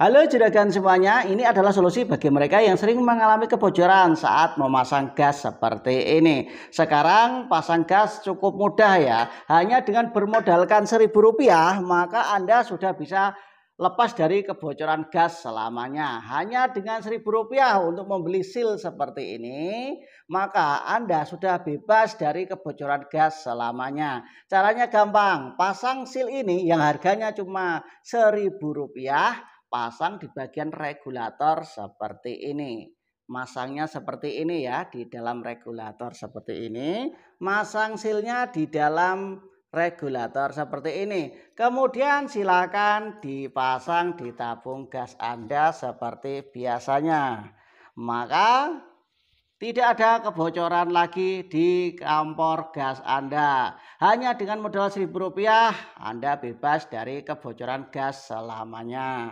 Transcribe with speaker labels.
Speaker 1: Halo juragan semuanya, ini adalah solusi bagi mereka yang sering mengalami kebocoran saat memasang gas seperti ini. Sekarang pasang gas cukup mudah ya, hanya dengan bermodalkan seribu rupiah maka Anda sudah bisa lepas dari kebocoran gas selamanya. Hanya dengan seribu rupiah untuk membeli seal seperti ini, maka Anda sudah bebas dari kebocoran gas selamanya. Caranya gampang, pasang seal ini yang harganya cuma seribu rupiah, pasang di bagian regulator seperti ini. Masangnya seperti ini ya, di dalam regulator seperti ini. Masang silnya di dalam regulator seperti ini. Kemudian silakan dipasang di tabung gas Anda seperti biasanya. Maka tidak ada kebocoran lagi di kompor gas Anda. Hanya dengan modal Rp1.000 Anda bebas dari kebocoran gas selamanya.